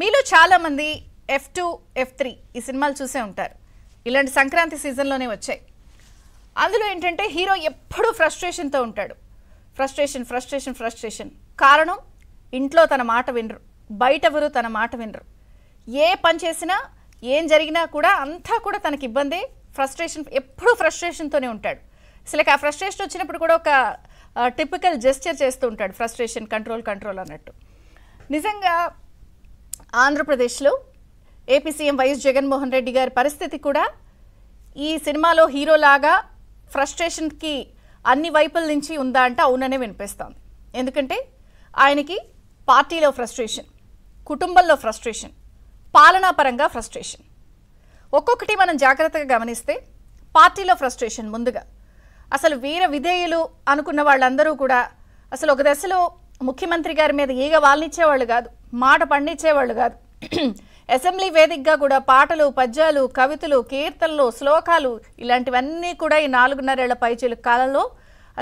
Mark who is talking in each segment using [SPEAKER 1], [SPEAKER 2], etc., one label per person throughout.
[SPEAKER 1] మీలో చాలామంది F two F three ఈ సినిమాలు చూసే ఉంటారు ఇలాంటి సంక్రాంతి సీజన్లోనే వచ్చాయి అందులో ఏంటంటే హీరో ఎప్పుడూ ఫ్రస్ట్రేషన్తో ఉంటాడు ఫ్రస్ట్రేషన్ ఫ్రస్ట్రేషన్ ఫ్రస్ట్రేషన్ కారణం ఇంట్లో తన మాట వినరు బయటెవరు తన మాట వినరు ఏ పని చేసినా ఏం జరిగినా కూడా అంతా కూడా తనకి ఇబ్బంది ఫ్రస్ట్రేషన్ ఎప్పుడూ ఫ్రస్ట్రేషన్తోనే ఉంటాడు అసలు ఆ ఫ్రస్ట్రేషన్ వచ్చినప్పుడు కూడా ఒక టిపికల్ జెస్చర్ చేస్తూ ఉంటాడు ఫ్రస్ట్రేషన్ కంట్రోల్ కంట్రోల్ అన్నట్టు నిజంగా ఆంధ్రప్రదేశ్లో AP CM YS Jaganmohan Reddy గారి పరిస్థితి కూడా ఈ సినిమాలో హీరోలాగా ఫ్రస్ట్రేషన్కి అన్ని వైపుల నుంచి ఉందా అంటే అవుననే వినిపిస్తోంది ఎందుకంటే ఆయనకి పార్టీలో ఫ్రస్ట్రేషన్ కుటుంబంలో ఫ్రస్ట్రేషన్ పాలనాపరంగా ఫ్రస్ట్రేషన్ ఒక్కొక్కటి మనం జాగ్రత్తగా గమనిస్తే పార్టీలో ఫ్రస్ట్రేషన్ ముందుగా అసలు వీర విధేయులు అనుకున్న వాళ్ళందరూ కూడా అసలు ఒక దశలో ముఖ్యమంత్రి గారి మీద ఈగ వాళ్ళనిచ్చేవాళ్ళు కాదు మాట పండించేవాళ్ళు కాదు అసెంబ్లీ వేదికగా కూడా పాటలు పద్యాలు కవితలు కీర్తనలు శ్లోకాలు ఇలాంటివన్నీ కూడా ఈ నాలుగున్నరేళ్ల పైచీల కాలంలో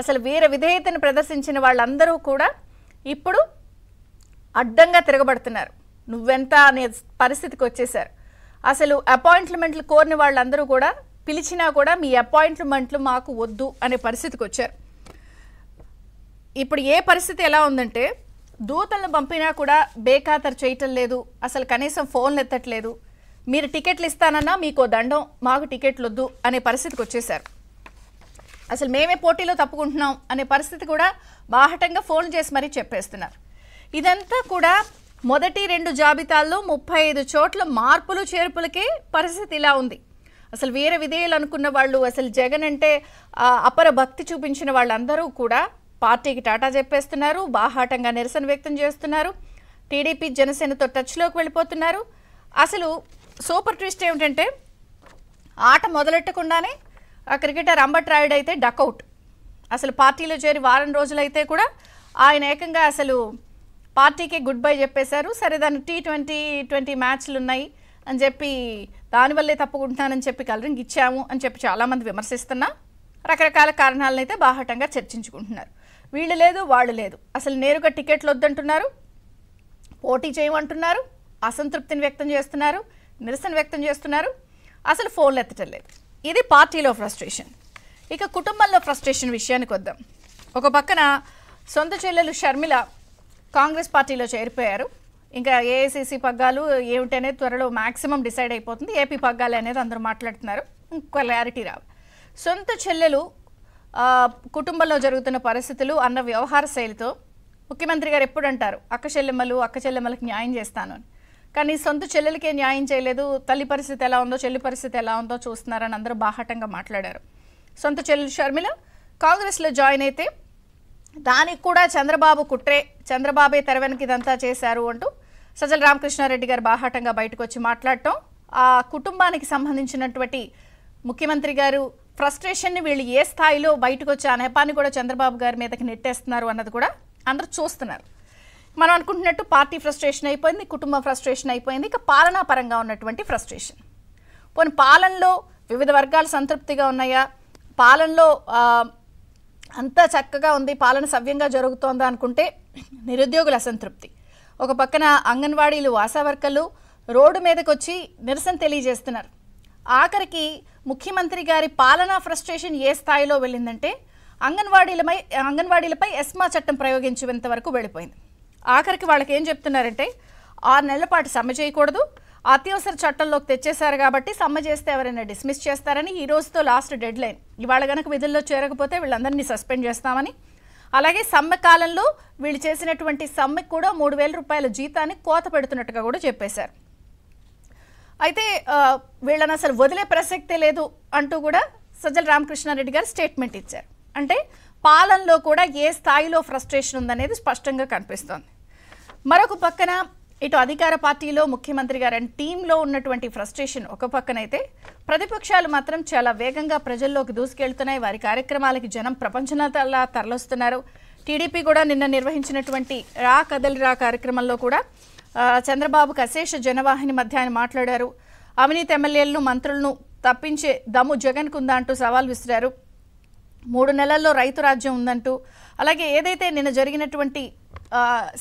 [SPEAKER 1] అసలు వీర విధేయతను ప్రదర్శించిన వాళ్ళందరూ కూడా ఇప్పుడు అడ్డంగా తిరగబడుతున్నారు నువ్వెంత అనే పరిస్థితికి వచ్చేసారు అసలు అపాయింట్మెంట్లు కోరిన వాళ్ళందరూ కూడా పిలిచినా కూడా మీ అపాయింట్మెంట్లు మాకు వద్దు అనే పరిస్థితికి వచ్చారు ఇప్పుడు ఏ పరిస్థితి ఎలా ఉందంటే దూతలను పంపినా కూడా బేఖాతరు చేయటం లేదు అసలు కనీసం ఫోన్లు ఎత్తట్లేదు మీరు టికెట్లు ఇస్తానన్నా మీకు దండం మాకు టికెట్లు వద్దు అనే పరిస్థితికి వచ్చేసారు అసలు మేమే పోటీలో తప్పుకుంటున్నాం అనే పరిస్థితి కూడా బాహటంగా ఫోన్ చేసి మరీ చెప్పేస్తున్నారు ఇదంతా కూడా మొదటి రెండు జాబితాల్లో ముప్పై ఐదు చోట్ల మార్పులు చేర్పులకే పరిస్థితి ఇలా ఉంది అసలు వీర విధేయులు అనుకున్న వాళ్ళు అసలు జగన్ అంటే అపర భక్తి చూపించిన వాళ్ళందరూ కూడా పార్టీకి టాటా చెప్పేస్తున్నారు బాహాటంగా నిరసన వ్యక్తం చేస్తున్నారు టీడీపీ జనసేనతో టచ్లోకి వెళ్ళిపోతున్నారు అసలు సూపర్ ట్విస్ట్ ఏమిటంటే ఆట మొదలెట్టకుండానే ఆ క్రికెటర్ అంబట్ రాయుడు అయితే డకౌట్ అసలు పార్టీలో చేరి వారం రోజులైతే కూడా ఆయన ఏకంగా అసలు పార్టీకి గుడ్ బై చెప్పేశారు సరే దాని టీ ట్వంటీ ట్వంటీ మ్యాచ్లు ఉన్నాయి అని చెప్పి దానివల్లే తప్పుకుంటున్నానని చెప్పి కలరింగ్ ఇచ్చాము అని చెప్పి చాలామంది విమర్శిస్తున్నా రకరకాల కారణాలను అయితే బాహటంగా చర్చించుకుంటున్నారు వీళ్ళు లేదు వాళ్ళు లేదు అసలు నేరుగా టికెట్లు వద్దంటున్నారు పోటీ చేయమంటున్నారు అసంతృప్తిని వ్యక్తం చేస్తున్నారు నిరసన వ్యక్తం చేస్తున్నారు అసలు ఫోన్లు ఎత్తటం లేదు ఇది పార్టీలో ఫ్రస్ట్రేషన్ ఇక కుటుంబంలో ఫ్రస్ట్రేషన్ విషయానికి వద్దాం ఒక పక్కన సొంత చెల్లెలు షర్మిల కాంగ్రెస్ పార్టీలో చేరిపోయారు ఇంకా ఏఐసిసి పగ్గాలు ఏమిటనేది త్వరలో మ్యాక్సిమం డిసైడ్ అయిపోతుంది ఏపీ పగ్గాలు అనేది అందరూ మాట్లాడుతున్నారు క్లారిటీ రావు సొంత చెల్లెలు కుటుంబంలో జరుగుతున్న పరిస్థితులు అన్న వ్యవహార శైలితో ముఖ్యమంత్రి గారు ఎప్పుడు అంటారు అక్క చెల్లెమ్మలు అక్క చెల్లెమ్మలకు న్యాయం చేస్తాను అని కానీ సొంత చెల్లెలకే న్యాయం చేయలేదు తల్లి పరిస్థితి ఎలా ఉందో చెల్లి పరిస్థితి ఎలా ఉందో చూస్తున్నారని అందరూ బాహాటంగా మాట్లాడారు సొంత చెల్లెలు షర్మిల కాంగ్రెస్లో జాయిన్ అయితే దానికి కూడా చంద్రబాబు కుట్రే చంద్రబాబే తెరవెనకి ఇదంతా చేశారు అంటూ సజ్జల రామకృష్ణారెడ్డి గారు బాహాటంగా బయటకు వచ్చి మాట్లాడటం ఆ కుటుంబానికి సంబంధించినటువంటి ముఖ్యమంత్రి గారు ఫ్రస్ట్రేషన్ని వీళ్ళు ఏ స్థాయిలో బయటకు వచ్చే అనేపాన్ని కూడా చంద్రబాబు గారి మీదకి నెట్టేస్తున్నారు అన్నది కూడా అందరూ చూస్తున్నారు మనం అనుకుంటున్నట్టు పార్టీ ఫ్రస్ట్రేషన్ అయిపోయింది కుటుంబ ఫ్రస్ట్రేషన్ అయిపోయింది ఇక పరంగా ఉన్నటువంటి ఫ్రస్ట్రేషన్ పోనీ పాలనలో వివిధ వర్గాలు సంతృప్తిగా ఉన్నాయా పాలనలో అంతా చక్కగా ఉంది పాలన సవ్యంగా జరుగుతోందా అనుకుంటే నిరుద్యోగుల అసంతృప్తి ఒక పక్కన అంగన్వాడీలు ఆశా వర్కర్లు రోడ్డు మీదకి వచ్చి నిరసన తెలియజేస్తున్నారు ఆఖరికి ముఖ్యమంత్రి గారి పాలనా ఫ్రస్ట్రేషన్ ఏ స్థాయిలో వెళ్ళిందంటే అంగన్వాడీలపై అంగన్వాడీలపై ఎస్మా చట్టం ప్రయోగించేంత వరకు వెళ్ళిపోయింది ఆఖరికి వాళ్ళకి ఏం చెప్తున్నారంటే ఆరు నెలల పాటు సమ్మె చేయకూడదు అత్యవసర చట్టంలోకి తెచ్చేశారు కాబట్టి సమ్మె చేస్తే ఎవరైనా డిస్మిస్ చేస్తారని ఈ రోజుతో లాస్ట్ డెడ్ లైన్ ఇవాళ గనక విధుల్లో చేరకపోతే వీళ్ళందరినీ సస్పెండ్ చేస్తామని అలాగే సమ్మె కాలంలో వీళ్ళు చేసినటువంటి సమ్మెకు కూడా మూడు వేల రూపాయల జీతాన్ని కోత పెడుతున్నట్టుగా కూడా చెప్పేశారు అయితే వీళ్ళని అసలు వదిలే ప్రసక్తే లేదు అంటూ కూడా సజ్జల రామకృష్ణారెడ్డి గారు స్టేట్మెంట్ ఇచ్చారు అంటే పాలనలో కూడా ఏ స్థాయిలో ఫ్రస్ట్రేషన్ ఉందనేది స్పష్టంగా కనిపిస్తోంది మరొక పక్కన ఇటు అధికార పార్టీలో ముఖ్యమంత్రి అండ్ టీంలో ఉన్నటువంటి ఫ్రస్ట్రేషన్ ఒక పక్కనైతే ప్రతిపక్షాలు మాత్రం చాలా వేగంగా ప్రజల్లోకి దూసుకెళ్తున్నాయి వారి కార్యక్రమాలకి జనం ప్రపంచంలా తరలొస్తున్నారు టీడీపీ కూడా నిన్న నిర్వహించినటువంటి రా కదలి రా కార్యక్రమంలో కూడా చంద్రబాబు కశేష జనవాహిని మధ్య ఆయన మాట్లాడారు అవినీతి ఎమ్మెల్యేలను మంత్రులను తప్పించే దమ్ము కుందా అంటూ సవాల్ విసిరారు మూడు నెలల్లో రైతు రాజ్యం ఉందంటూ అలాగే ఏదైతే నిన్న జరిగినటువంటి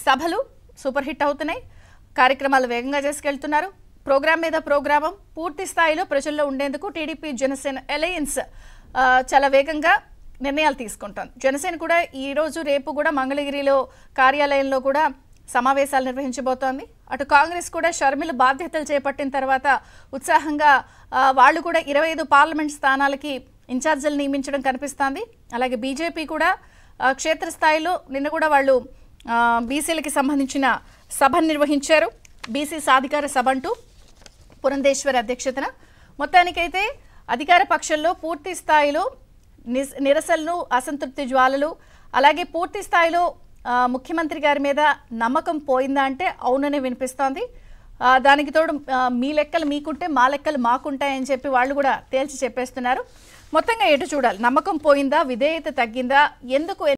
[SPEAKER 1] సభలు సూపర్ హిట్ అవుతున్నాయి కార్యక్రమాలు వేగంగా చేసుకెళ్తున్నారు ప్రోగ్రాం మీద ప్రోగ్రామం పూర్తి స్థాయిలో ప్రజల్లో ఉండేందుకు టీడీపీ జనసేన అలయన్స్ చాలా వేగంగా నిర్ణయాలు తీసుకుంటాం జనసేన కూడా ఈరోజు రేపు కూడా మంగళగిరిలో కార్యాలయంలో కూడా సమావేశాలు నిర్వహించబోతోంది అటు కాంగ్రెస్ కూడా షర్మిలు బాధ్యతలు చేపట్టిన తర్వాత ఉత్సాహంగా వాళ్ళు కూడా ఇరవై ఐదు పార్లమెంట్ స్థానాలకి ఇన్ఛార్జీలు నియమించడం కనిపిస్తోంది అలాగే బీజేపీ కూడా క్షేత్రస్థాయిలో నిన్న కూడా వాళ్ళు బీసీలకి సంబంధించిన సభను నిర్వహించారు బీసీ సాధికార సభ అంటూ పురంధేశ్వరి అధ్యక్షతన మొత్తానికైతే అధికార పక్షంలో పూర్తి స్థాయిలో నిరసనలు అసంతృప్తి జ్వాలలు అలాగే పూర్తి స్థాయిలో ముఖ్యమంత్రి గారి మీద నమ్మకం పోయిందా అంటే అవుననే వినిపిస్తోంది దానికి తోడు మీ లెక్కలు మీకుంటే మా లెక్కలు మాకుంటాయని చెప్పి వాళ్ళు కూడా తేల్చి చెప్పేస్తున్నారు మొత్తంగా ఎటు చూడాలి నమ్మకం పోయిందా విధేయత తగ్గిందా ఎందుకు